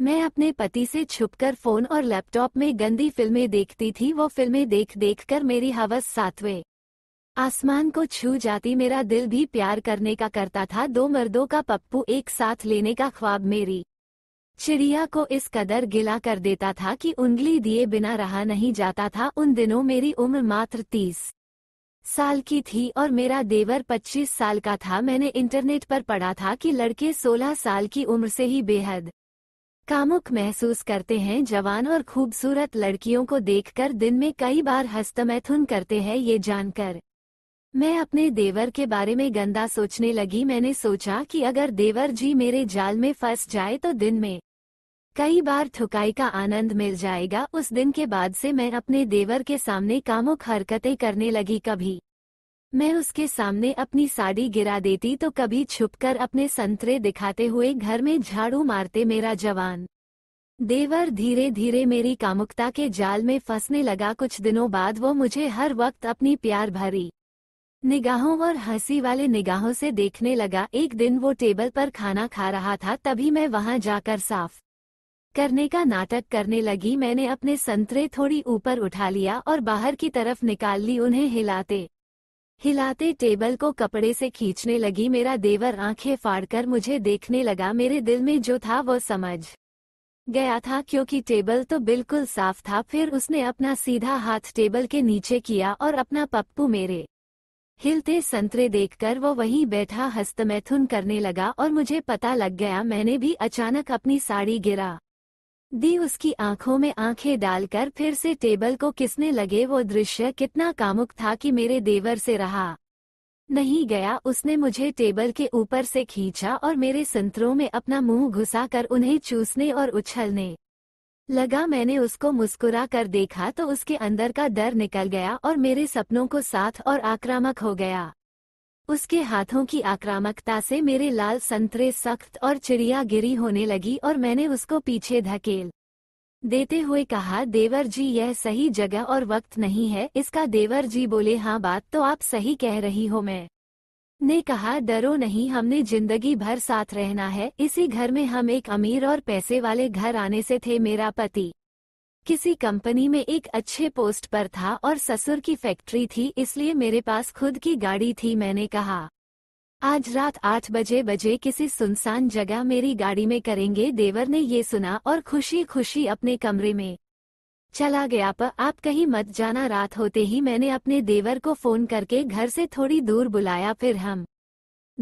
मैं अपने पति से छुपकर फोन और लैपटॉप में गंदी फिल्में देखती थी वो फिल्में देख देख कर मेरी हवस सातवें आसमान को छू जाती मेरा दिल भी प्यार करने का करता था दो मर्दों का पप्पू एक साथ लेने का ख्वाब मेरी चिड़िया को इस कदर गिला कर देता था कि उंगली दिए बिना रहा नहीं जाता था उन दिनों मेरी उम्र मात्र तीस साल की थी और मेरा देवर 25 साल का था मैंने इंटरनेट पर पढ़ा था कि लड़के 16 साल की उम्र से ही बेहद कामुक महसूस करते हैं जवान और खूबसूरत लड़कियों को देखकर दिन में कई बार हस्तमैथुन करते हैं ये जानकर मैं अपने देवर के बारे में गंदा सोचने लगी मैंने सोचा कि अगर देवर जी मेरे जाल में फंस जाए तो दिन में कई बार ठुकाई का आनंद मिल जाएगा उस दिन के बाद से मैं अपने देवर के सामने कामुक हरकतें करने लगी कभी मैं उसके सामने अपनी साड़ी गिरा देती तो कभी छुपकर अपने संतरे दिखाते हुए घर में झाड़ू मारते मेरा जवान देवर धीरे धीरे मेरी कामुकता के जाल में फंसने लगा कुछ दिनों बाद वो मुझे हर वक्त अपनी प्यार भरी निगाहों और हंसी वाले निगाहों से देखने लगा एक दिन वो टेबल पर खाना खा रहा था तभी मैं वहां जाकर साफ करने का नाटक करने लगी मैंने अपने संतरे थोड़ी ऊपर उठा लिया और बाहर की तरफ निकाल ली उन्हें हिलाते हिलाते टेबल को कपड़े से खींचने लगी मेरा देवर आंखें फाड़कर मुझे देखने लगा मेरे दिल में जो था वो समझ गया था क्योंकि टेबल तो बिल्कुल साफ था फिर उसने अपना सीधा हाथ टेबल के नीचे किया और अपना पप्पू मेरे हिलते संतरे देखकर वो वहीं बैठा हस्तमैथुन करने लगा और मुझे पता लग गया मैंने भी अचानक अपनी साड़ी गिरा दी उसकी आंखों में आंखें डालकर फिर से टेबल को किसने लगे वो दृश्य कितना कामुक था कि मेरे देवर से रहा नहीं गया उसने मुझे टेबल के ऊपर से खींचा और मेरे संतरों में अपना मुंह घुसा कर उन्हें चूसने और उछलने लगा मैंने उसको मुस्कुरा कर देखा तो उसके अंदर का डर निकल गया और मेरे सपनों को साथ और आक्रामक हो गया उसके हाथों की आक्रामकता से मेरे लाल संतरे सख्त और चिड़िया गिरी होने लगी और मैंने उसको पीछे धकेल देते हुए कहा देवर जी यह सही जगह और वक्त नहीं है इसका देवर जी बोले हाँ बात तो आप सही कह रही हो मैं ने कहा डरो नहीं हमने जिंदगी भर साथ रहना है इसी घर में हम एक अमीर और पैसे वाले घर आने से थे मेरा पति किसी कंपनी में एक अच्छे पोस्ट पर था और ससुर की फैक्ट्री थी इसलिए मेरे पास खुद की गाड़ी थी मैंने कहा आज रात आठ बजे बजे किसी सुनसान जगह मेरी गाड़ी में करेंगे देवर ने ये सुना और खुशी खुशी अपने कमरे में चला गया पर आप कहीं मत जाना रात होते ही मैंने अपने देवर को फोन करके घर से थोड़ी दूर बुलाया फिर हम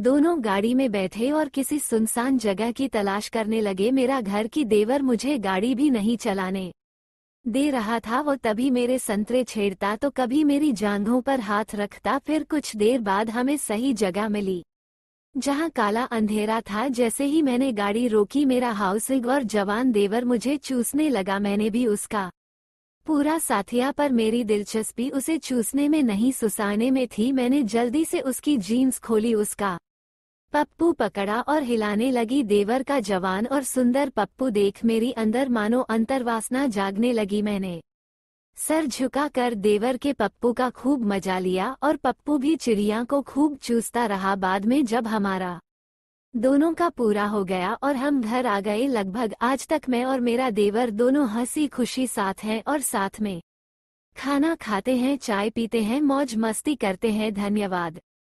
दोनों गाड़ी में बैठे और किसी सुनसान जगह की तलाश करने लगे मेरा घर की देवर मुझे गाड़ी भी नहीं चलाने दे रहा था वो तभी मेरे संतरे छेड़ता तो कभी मेरी जांघों पर हाथ रखता फिर कुछ देर बाद हमें सही जगह मिली जहां काला अंधेरा था जैसे ही मैंने गाड़ी रोकी मेरा हाउसिंग और जवान देवर मुझे चूसने लगा मैंने भी उसका पूरा साथिया पर मेरी दिलचस्पी उसे चूसने में नहीं सुसाने में थी मैंने जल्दी से उसकी जीन्स खोली उसका पप्पू पकड़ा और हिलाने लगी देवर का जवान और सुंदर पप्पू देख मेरी अंदर मानो अंतरवासना जागने लगी मैंने सर झुका कर देवर के पप्पू का खूब मजा लिया और पप्पू भी चिड़िया को खूब चूसता रहा बाद में जब हमारा दोनों का पूरा हो गया और हम घर आ गए लगभग आज तक मैं और मेरा देवर दोनों हंसी खुशी साथ हैं और साथ में खाना खाते हैं चाय पीते हैं मौज मस्ती करते हैं धन्यवाद